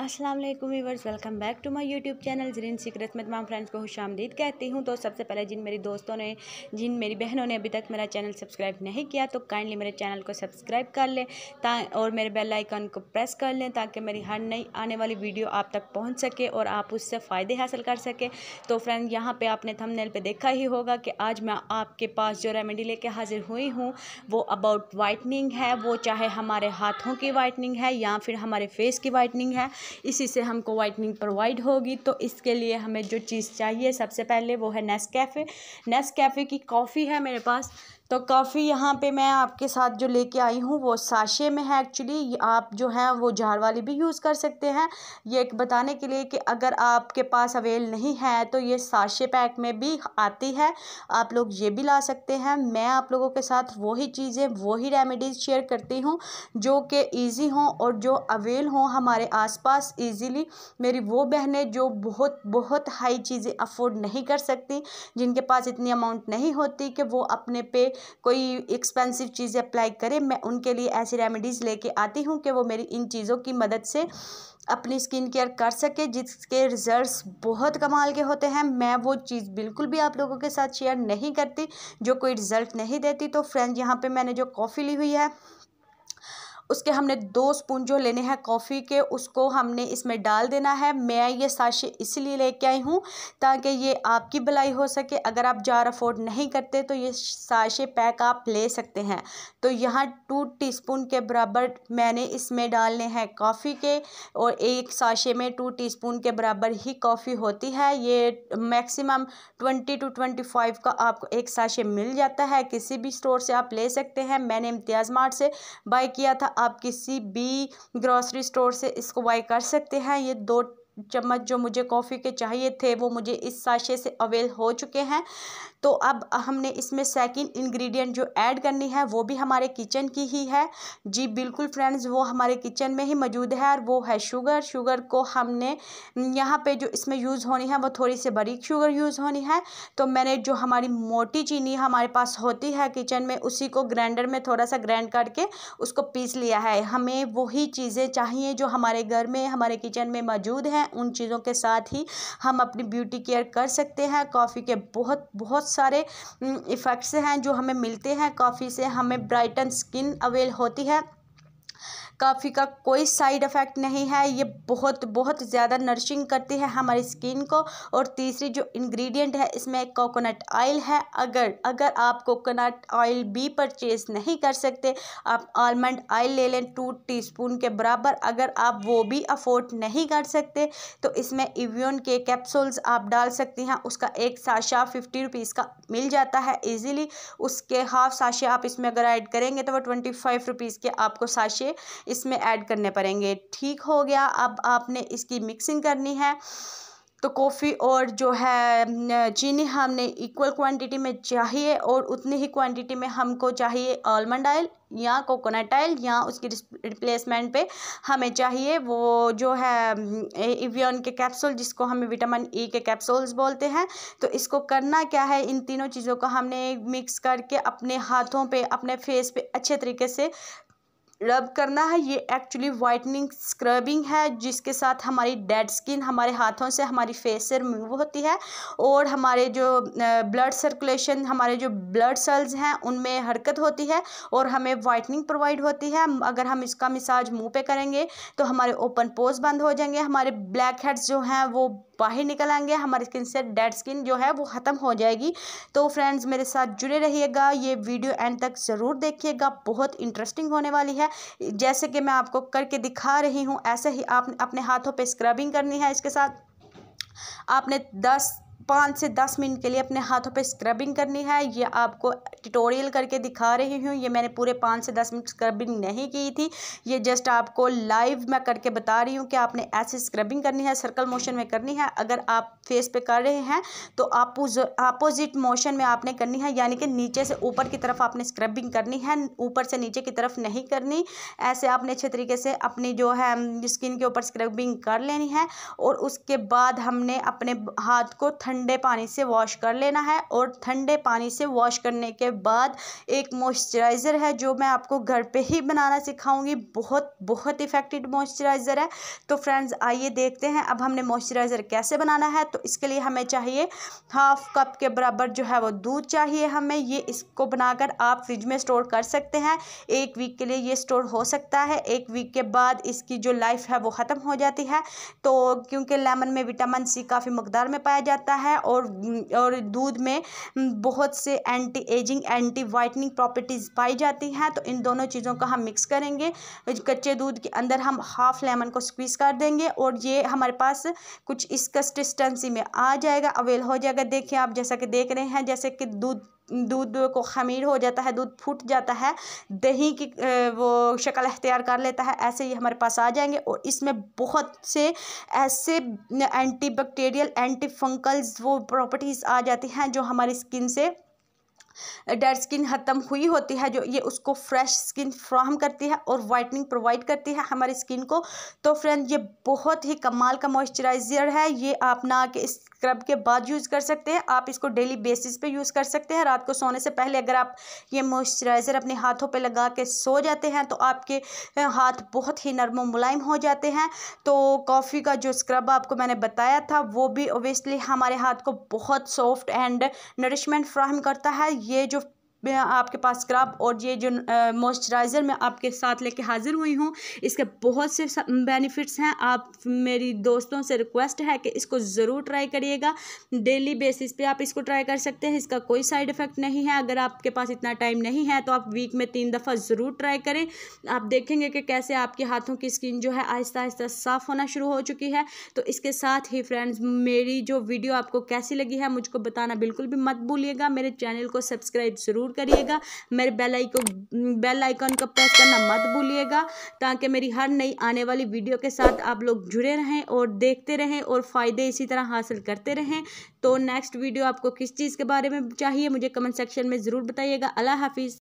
अस्सलाम वालेकुम viewers welcome back to my YouTube channel जिन सीक्रेट में तमाम फ्रेंड्स को खुश आमदीद कहती हूँ तो सबसे पहले जिन मेरी दोस्तों ने जिन मेरी बहनों ने अभी तक मेरा चैनल सब्सक्राइब नहीं किया तो काइंडली मेरे चैनल को सब्सक्राइब कर लें ता और मेरे बेल आइकन को प्रेस कर लें ताकि मेरी हर नई आने वाली वीडियो आप तक पहुँच सके और आप उससे फ़ायदे हासिल कर सकें तो फ्रेंड यहाँ पर आपने थमनेल पर देखा ही होगा कि आज मैं आपके पास जो रेमेडी लेके हाजिर हुई हूँ वो अबाउट वाइटनिंग है वो चाहे हमारे हाथों की वाइटनिंग है या फिर हमारे फेस की वाइटनिंग है इसी से हमको वाइटनिंग प्रोवाइड होगी तो इसके लिए हमें जो चीज़ चाहिए सबसे पहले वो है नेस्कैफ़े नेस्कैफ़े की कॉफ़ी है मेरे पास तो काफ़ी यहाँ पे मैं आपके साथ जो लेके आई हूँ वो साशे में है एक्चुअली आप जो हैं वो जार वाली भी यूज़ कर सकते हैं ये एक बताने के लिए कि अगर आपके पास अवेल नहीं है तो ये साशे पैक में भी आती है आप लोग ये भी ला सकते हैं मैं आप लोगों के साथ वही चीज़ें वही रेमेडीज़ शेयर करती हूँ जो कि ईजी हों और जो अवेल हों हमारे पास इजीली मेरी वो बहनें जो बहुत बहुत हाई चीज़ें अफोर्ड नहीं कर सकती जिनके पास इतनी अमाउंट नहीं होती कि वो अपने पे कोई एक्सपेंसिव चीज़ें अप्लाई करें मैं उनके लिए ऐसी रेमेडीज़ लेके आती हूँ कि वो मेरी इन चीज़ों की मदद से अपनी स्किन केयर कर सके जिसके रिजल्ट्स बहुत कमाल के होते हैं मैं वो चीज़ बिल्कुल भी आप लोगों के साथ शेयर नहीं करती जो कोई रिज़ल्ट नहीं देती तो फ्रेंड यहाँ पे मैंने जो कॉफ़ी ली हुई है उसके हमने दो स्पून जो लेने हैं कॉफ़ी के उसको हमने इसमें डाल देना है मैं ये साशे इसलिए लेके आई हूँ ताकि ये आपकी भलाई हो सके अगर आप जार अफोर्ड नहीं करते तो ये साशे पैक आप ले सकते हैं तो यहाँ टू स्पून के बराबर मैंने इसमें डालने हैं कॉफ़ी के और एक साशे में टू स्पून के बराबर ही कॉफ़ी होती है ये maximum twenty two twenty five का आपको एक साशे मिल जाता है किसी भी स्टोर से आप ले सकते हैं मैंने इम्तियाज़ मार्ट से बाई किया था आप किसी भी ग्रॉसरी स्टोर से इसको बाई कर सकते हैं ये दो चम्मच जो मुझे कॉफ़ी के चाहिए थे वो मुझे इस साशे से अवेल हो चुके हैं तो अब हमने इसमें सेकंड इंग्रेडिएंट जो ऐड करनी है वो भी हमारे किचन की ही है जी बिल्कुल फ्रेंड्स वो हमारे किचन में ही मौजूद है और वो है शुगर शुगर को हमने यहाँ पे जो इसमें यूज़ होनी है वो थोड़ी सी बारीक शुगर यूज़ होनी है तो मैंने जो हमारी मोटी चीनी हमारे पास होती है किचन में उसी को ग्राइंडर में थोड़ा सा ग्राइंड करके उसको पीस लिया है हमें वही चीज़ें चाहिए जो हमारे घर में हमारे किचन में मौजूद हैं हैं उन चीज़ों के साथ ही हम अपनी ब्यूटी केयर कर सकते हैं कॉफ़ी के बहुत बहुत सारे इफ़ेक्ट्स हैं जो हमें मिलते हैं कॉफ़ी से हमें ब्राइटन स्किन अवेल होती है कॉफ़ी का कोई साइड इफ़ेक्ट नहीं है ये बहुत बहुत ज़्यादा नर्शिंग करती है हमारी स्किन को और तीसरी जो इंग्रेडिएंट है इसमें कोकोनट ऑयल है अगर अगर आप कोकोनट ऑयल भी परचेज़ नहीं कर सकते आप आलमंड ऑयल ले लें टू टीस्पून के बराबर अगर आप वो भी अफोर्ड नहीं कर सकते तो इसमें इवियन के कैप्सूल्स आप डाल सकती हैं उसका एक साशा फिफ्टी रुपीज़ का मिल जाता है ईज़िली उसके हाफ साशे आप इसमें अगर ऐड करेंगे तो वो ट्वेंटी फाइव रुपीज़ के आपको साशे इसमें ऐड करने पड़ेंगे ठीक हो गया अब आपने इसकी मिक्सिंग करनी है तो कॉफ़ी और जो है चीनी हमने इक्वल क्वांटिटी में चाहिए और उतनी ही क्वांटिटी में हमको चाहिए आलमंड ऑयल या कोकोनट आयल या उसकी रिप्लेसमेंट पे हमें चाहिए वो जो है इवियन के कैप्सूल जिसको हमें विटामिन ई के कैप्सूल्स बोलते हैं तो इसको करना क्या है इन तीनों चीज़ों को हमने मिक्स करके अपने हाथों पे अपने फेस पे अच्छे तरीके से रब करना है ये एक्चुअली वाइटनिंग स्क्रबिंग है जिसके साथ हमारी डेड स्किन हमारे हाथों से हमारी फेस से रिमूव होती है और हमारे जो ब्लड सर्कुलेशन हमारे जो ब्लड सेल्स हैं उनमें हरकत होती है और हमें वाइटनिंग प्रोवाइड होती है अगर हम इसका मिसाज मुंह पे करेंगे तो हमारे ओपन पोज बंद हो जाएंगे हमारे ब्लैक हेड्स जो हैं वो बाहर निकल आएंगे हमारी स्किन से डेड स्किन जो है वो ख़त्म हो जाएगी तो फ्रेंड्स मेरे साथ जुड़े रहिएगा ये वीडियो एंड तक ज़रूर देखिएगा बहुत इंटरेस्टिंग होने वाली है है जैसे कि मैं आपको करके दिखा रही हूँ ऐसे ही आप अपने हाथों पर स्क्रबिंग करनी है इसके साथ आपने दस पाँच से दस मिनट के लिए अपने हाथों पे स्क्रबिंग करनी है ये आपको ट्यूटोरियल करके दिखा रही हूँ ये मैंने पूरे पाँच से दस मिनट स्क्रबिंग नहीं की थी ये जस्ट आपको लाइव मैं करके बता रही हूँ कि आपने ऐसे स्क्रबिंग करनी है सर्कल मोशन में करनी है अगर आप फेस पे कर रहे हैं तो आपोजिट मोशन में आपने करनी है यानी कि नीचे से ऊपर की तरफ आपने स्क्रबिंग करनी है ऊपर से नीचे की तरफ नहीं करनी ऐसे आपने अच्छे तरीके से अपनी जो है स्किन के ऊपर स्क्रबिंग कर लेनी है और उसके बाद हमने अपने हाथ को ठंड ठंडे पानी से वॉश कर लेना है और ठंडे पानी से वॉश करने के बाद एक मॉइस्चराइज़र है जो मैं आपको घर पे ही बनाना सिखाऊंगी बहुत बहुत इफ़ेक्टिव मॉइस्चराइज़र है तो फ्रेंड्स आइए देखते हैं अब हमने मॉइस्चराइज़र कैसे बनाना है तो इसके लिए हमें चाहिए हाफ़ कप के बराबर जो है वो दूध चाहिए हमें ये इसको बनाकर आप फ्रिज में स्टोर कर सकते हैं एक वीक के लिए ये स्टोर हो सकता है एक वीक के बाद इसकी जो लाइफ है वो ख़त्म हो जाती है तो क्योंकि लेमन में विटामिन सी काफ़ी मकदार में पाया जाता है है और और दूध में बहुत से anti ageing anti whitening properties पाई जाती हैं तो इन दोनों चीज़ों का हम मिक्स करेंगे कच्चे दूध के अंदर हम हाफ लेमन को स्क्वीज़ कर देंगे और ये हमारे पास कुछ इस कंसिस्टेंसी में आ जाएगा अवेल हो जाएगा देखिए आप जैसा कि देख रहे हैं जैसे कि दूध दूध को खमीर हो जाता है दूध फूट जाता है दही की वो शक्ल अख्तियार कर लेता है ऐसे ही हमारे पास आ जाएंगे और इसमें बहुत से ऐसे एंटी बैक्टीरियल एंटी फंकल्स वो प्रॉपर्टीज़ आ जाती हैं जो हमारी स्किन से डेड स्किन ख़त्म हुई होती है जो ये उसको फ्रेश स्किन फ्राहम करती है और वाइटनिंग प्रोवाइड करती है हमारी स्किन को तो फ्रेंड ये बहुत ही कमाल का मॉइस्चराइज़र है ये आप ना के स्क्रब के बाद यूज़ कर सकते हैं आप इसको डेली बेसिस पे यूज़ कर सकते हैं रात को सोने से पहले अगर आप ये मॉइस्चराइज़र अपने हाथों पे लगा के सो जाते हैं तो आपके हाथ बहुत ही नरम मुलायम हो जाते हैं तो कॉफ़ी का जो स्क्रब आपको मैंने बताया था वो भी ओबियसली हमारे हाथ को बहुत सॉफ्ट एंड नरिशमेंट फ्राहम करता है ये जो आपके पास स्क्रब और ये जो मॉइस्चराइज़र मैं आपके साथ लेके हाज़िर हुई हूँ इसके बहुत से बेनिफिट्स हैं आप मेरी दोस्तों से रिक्वेस्ट है कि इसको ज़रूर ट्राई करिएगा डेली बेसिस पे आप इसको ट्राई कर सकते हैं इसका कोई साइड इफ़ेक्ट नहीं है अगर आपके पास इतना टाइम नहीं है तो आप वीक में तीन दफ़ा ज़रूर ट्राई करें आप देखेंगे कि कैसे आपके हाथों की स्किन जो है आहिस्ता आहिस्ता साफ़ होना शुरू हो चुकी है तो इसके साथ ही फ्रेंड्स मेरी जो वीडियो आपको कैसी लगी है मुझको बताना बिल्कुल भी मत भूलिएगा मेरे चैनल को सब्सक्राइब ज़रूर ज़रूर करिएगा मेरे बेल आइकन बेल आइकन को प्रेस करना मत भूलिएगा ताकि मेरी हर नई आने वाली वीडियो के साथ आप लोग जुड़े रहें और देखते रहें और फ़ायदे इसी तरह हासिल करते रहें तो नेक्स्ट वीडियो आपको किस चीज़ के बारे में चाहिए मुझे कमेंट सेक्शन में ज़रूर बताइएगा अल्लाह हाफिज़